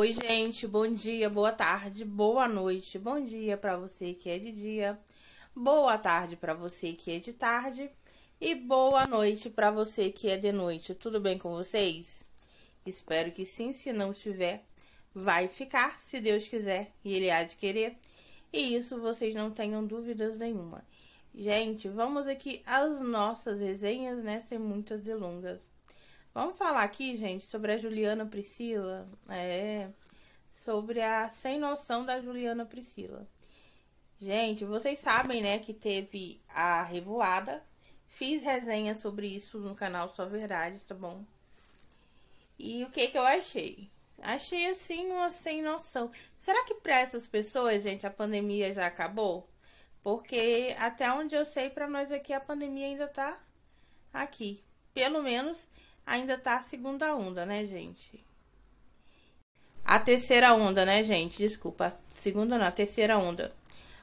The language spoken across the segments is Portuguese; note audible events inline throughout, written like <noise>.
Oi, gente, bom dia, boa tarde, boa noite. Bom dia para você que é de dia, boa tarde para você que é de tarde e boa noite para você que é de noite. Tudo bem com vocês? Espero que sim, se não tiver, vai ficar, se Deus quiser e ele há de querer. E isso vocês não tenham dúvidas nenhuma. Gente, vamos aqui às nossas resenhas, né, sem muitas delongas. Vamos falar aqui, gente, sobre a Juliana Priscila. É. Sobre a sem noção da Juliana Priscila. Gente, vocês sabem, né, que teve a revoada. Fiz resenha sobre isso no canal Só Verdade, tá bom? E o que que eu achei? Achei assim uma sem noção. Será que para essas pessoas, gente, a pandemia já acabou? Porque até onde eu sei, para nós aqui a pandemia ainda tá aqui. Pelo menos ainda tá a segunda onda, né, gente? A terceira onda, né, gente? Desculpa, a segunda não, a terceira onda.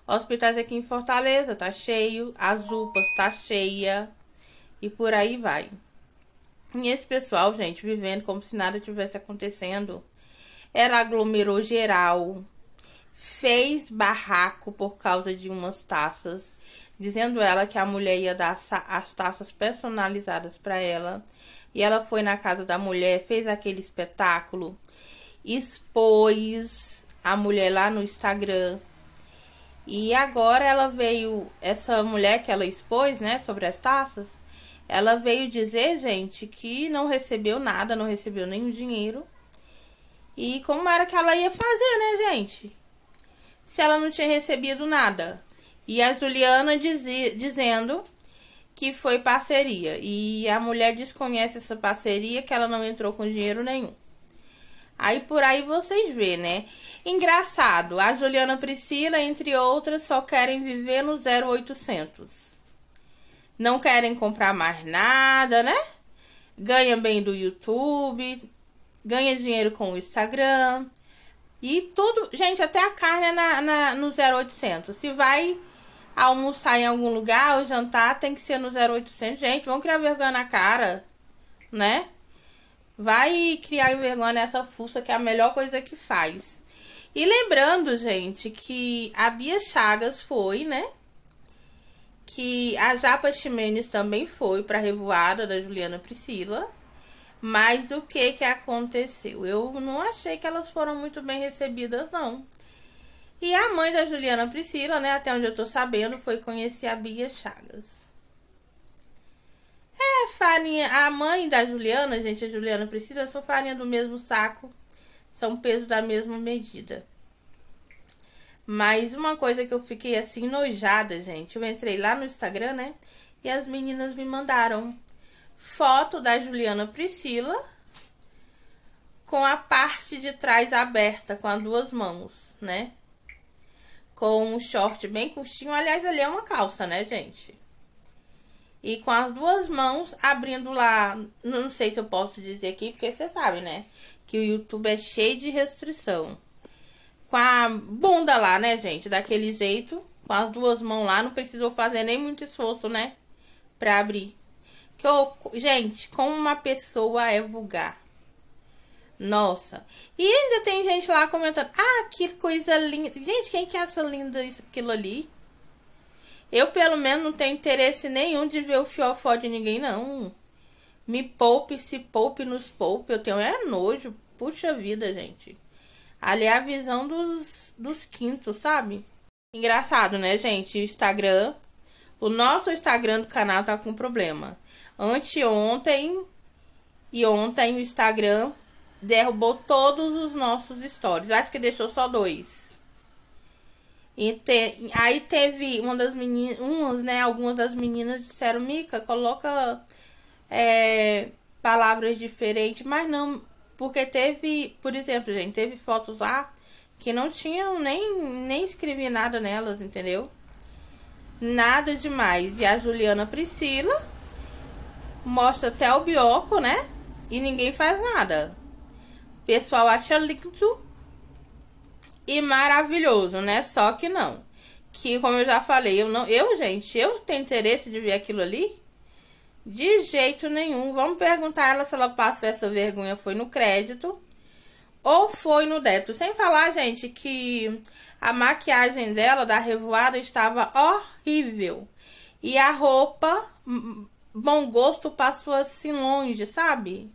Hospitais aqui em Fortaleza tá cheio, as UPAs tá cheia e por aí vai. E esse pessoal, gente, vivendo como se nada tivesse acontecendo, ela aglomerou geral, fez barraco por causa de umas taças, dizendo ela que a mulher ia dar as taças personalizadas para ela e ela foi na casa da mulher, fez aquele espetáculo, expôs a mulher lá no Instagram. E agora ela veio, essa mulher que ela expôs, né, sobre as taças, ela veio dizer, gente, que não recebeu nada, não recebeu nenhum dinheiro. E como era que ela ia fazer, né, gente? Se ela não tinha recebido nada. E a Juliana dizia, dizendo que foi parceria. E a mulher desconhece essa parceria, que ela não entrou com dinheiro nenhum. Aí por aí vocês vê, né? Engraçado, a Juliana Priscila, entre outras, só querem viver no 0800. Não querem comprar mais nada, né? Ganha bem do YouTube, ganha dinheiro com o Instagram. E tudo, gente, até a carne é na, na, no 0800. Se vai almoçar em algum lugar, o jantar tem que ser no 0800. Gente, vão criar vergonha na cara, né? Vai criar vergonha nessa fuça que é a melhor coisa que faz. E lembrando, gente, que a Bia Chagas foi, né? Que a Japa Ximenes também foi para a revoada da Juliana Priscila. Mas o que que aconteceu? Eu não achei que elas foram muito bem recebidas, não. E a mãe da Juliana Priscila, né, até onde eu tô sabendo, foi conhecer a Bia Chagas. É, farinha. A mãe da Juliana, gente, a Juliana Priscila, são farinha do mesmo saco, são peso da mesma medida. Mas uma coisa que eu fiquei assim nojada, gente, eu entrei lá no Instagram, né? E as meninas me mandaram foto da Juliana Priscila com a parte de trás aberta, com as duas mãos, né? com um short bem curtinho. Aliás, ali é uma calça, né, gente? E com as duas mãos abrindo lá. Não sei se eu posso dizer aqui, porque você sabe, né? Que o YouTube é cheio de restrição. Com a bunda lá, né, gente? Daquele jeito. Com as duas mãos lá. Não precisou fazer nem muito esforço, né? Pra abrir. Que eu, gente, como uma pessoa é vulgar. Nossa. E ainda tem gente lá comentando: ah, que coisa linda. Gente, quem que acha lindo isso, aquilo ali? Eu, pelo menos, não tenho interesse nenhum de ver o fiofó de ninguém, não. Me poupe, se poupe, nos poupe. Eu tenho é nojo. Puxa vida, gente. Ali é a visão dos, dos quintos, sabe? Engraçado, né, gente? O Instagram. O nosso Instagram do canal tá com problema. Anteontem e ontem o Instagram derrubou todos os nossos stories. Acho que deixou só dois. E te, aí teve uma das meninas, umas, né? Algumas das meninas disseram, Mica, coloca é, palavras diferentes, mas não, porque teve, por exemplo, gente, teve fotos lá que não tinham nem, nem escrevi nada nelas, entendeu? Nada demais. E a Juliana Priscila mostra até o bioco, né? E ninguém faz nada pessoal acha lindo e maravilhoso, né? Só que não. Que como eu já falei, eu não, eu, gente, eu tenho interesse de ver aquilo ali de jeito nenhum. Vamos perguntar a ela se ela passou essa vergonha foi no crédito ou foi no débito. Sem falar, gente, que a maquiagem dela da revoada estava horrível. E a roupa bom gosto passou assim longe, sabe?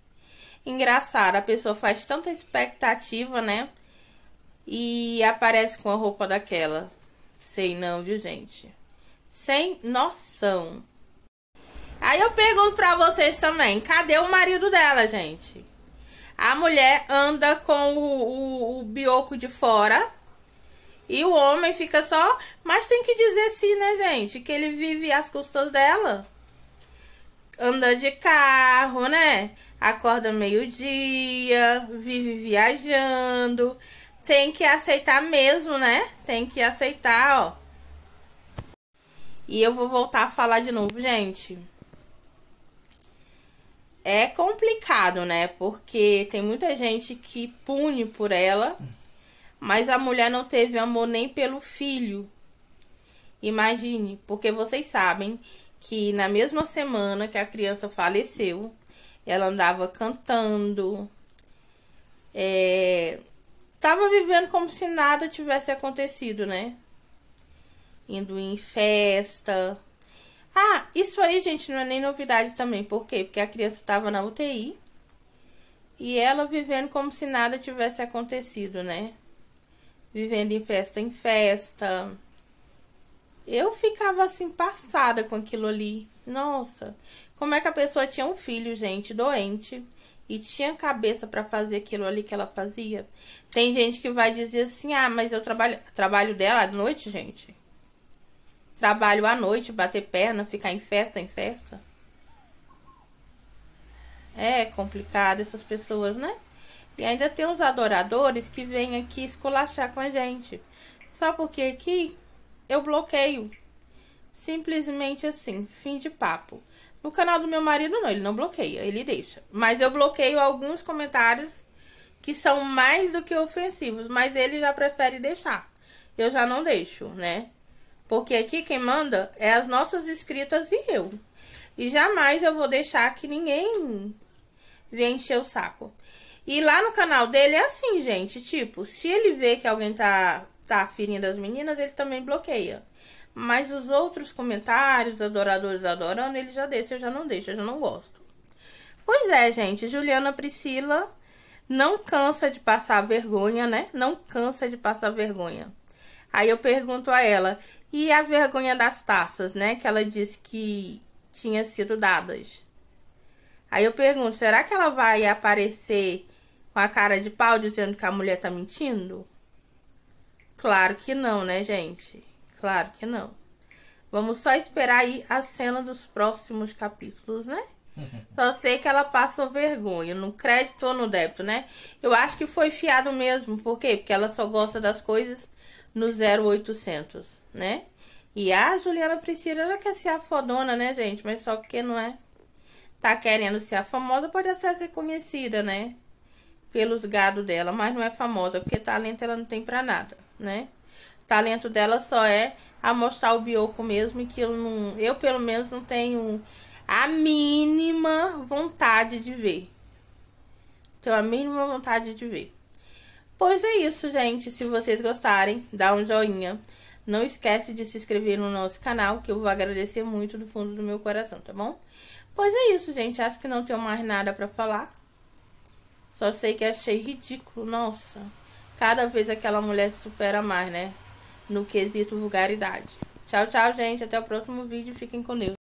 engraçado. A pessoa faz tanta expectativa, né? E aparece com a roupa daquela. Sei não, viu, gente? Sem noção. Aí eu pergunto pra vocês também: cadê o marido dela, gente? A mulher anda com o, o, o bioco de fora. E o homem fica só. Mas tem que dizer sim, né, gente? Que ele vive às custas dela anda de carro, né? Acorda meio-dia, vive viajando. Tem que aceitar mesmo, né? Tem que aceitar, ó. E eu vou voltar a falar de novo, gente. É complicado, né? Porque tem muita gente que pune por ela, mas a mulher não teve amor nem pelo filho. Imagine, porque vocês sabem que na mesma semana que a criança faleceu, ela andava cantando, é, tava vivendo como se nada tivesse acontecido, né? Indo em festa. Ah, isso aí, gente, não é nem novidade também. Por quê? Porque a criança tava na UTI e ela vivendo como se nada tivesse acontecido, né? Vivendo em festa em festa eu ficava assim, passada com aquilo ali. Nossa, como é que a pessoa tinha um filho, gente, doente e tinha cabeça para fazer aquilo ali que ela fazia? Tem gente que vai dizer assim: ah, mas eu trabalho, trabalho dela à noite, gente. Trabalho à noite, bater perna, ficar em festa, em festa. É complicado essas pessoas, né? E ainda tem os adoradores que vêm aqui esculachar com a gente. Só porque aqui eu bloqueio. Simplesmente assim, fim de papo. No canal do meu marido, não, ele não bloqueia, ele deixa. Mas eu bloqueio alguns comentários que são mais do que ofensivos, mas ele já prefere deixar. Eu já não deixo, né? Porque aqui quem manda é as nossas inscritas e eu. E jamais eu vou deixar que ninguém venha encher o saco. E lá no canal dele é assim, gente. Tipo, se ele vê que alguém tá está ferindo as meninas, ele também bloqueia. Mas os outros comentários, adoradores adorando, ele já deixa, eu já não deixo, eu já não gosto. Pois é, gente, Juliana Priscila não cansa de passar vergonha, né? Não cansa de passar vergonha. Aí eu pergunto a ela, e a vergonha das taças, né? Que ela disse que tinha sido dadas. Aí eu pergunto, será que ela vai aparecer com a cara de pau dizendo que a mulher tá mentindo? Claro que não, né, gente? Claro que não. Vamos só esperar aí a cena dos próximos capítulos, né? <laughs> Só sei que ela passou vergonha, no crédito ou no débito, né? Eu acho que foi fiado mesmo. Por quê? Porque ela só gosta das coisas no 0800, né? E a Juliana Priscila, ela quer ser a fodona, né, gente? Mas só porque não é. Tá querendo ser a famosa, pode até ser conhecida, né? Pelos gado dela, mas não é famosa, porque talento ela não tem pra nada né? O talento dela só é a mostrar o bioco mesmo e que eu não, eu pelo menos não tenho a mínima vontade de ver. Tenho a mínima vontade de ver. Pois é isso, gente. Se vocês gostarem, dá um joinha. Não esquece de se inscrever no nosso canal, que eu vou agradecer muito do fundo do meu coração, tá bom? Pois é isso, gente. Acho que não tenho mais nada para falar. Só sei que achei ridículo, nossa cada vez aquela mulher se supera mais, né? No quesito vulgaridade. Tchau, tchau, gente. Até o próximo vídeo. Fiquem com Deus.